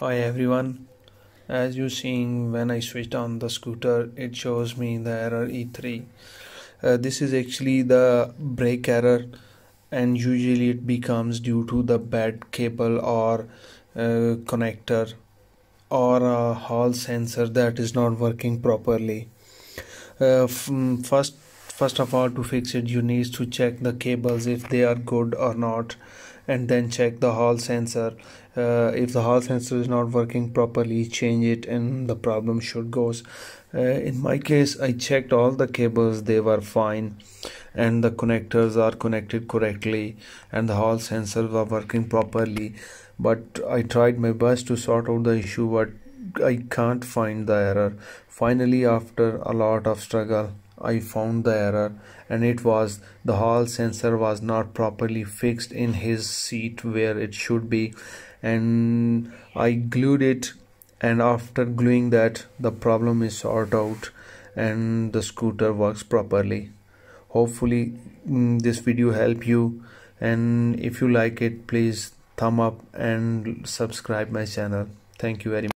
Hi everyone. As you seeing when I switched on the scooter, it shows me the error E3. Uh, this is actually the brake error and usually it becomes due to the bad cable or uh, connector or a hall sensor that is not working properly. Uh, mm, first first of all to fix it you need to check the cables if they are good or not and then check the hall sensor uh, if the hall sensor is not working properly change it and the problem should goes uh, in my case i checked all the cables they were fine and the connectors are connected correctly and the hall sensors were working properly but i tried my best to sort out the issue but i can't find the error finally after a lot of struggle I found the error and it was the hall sensor was not properly fixed in his seat where it should be and I glued it and after gluing that the problem is sorted out and the scooter works properly hopefully mm, this video help you and if you like it please thumb up and subscribe my channel thank you very much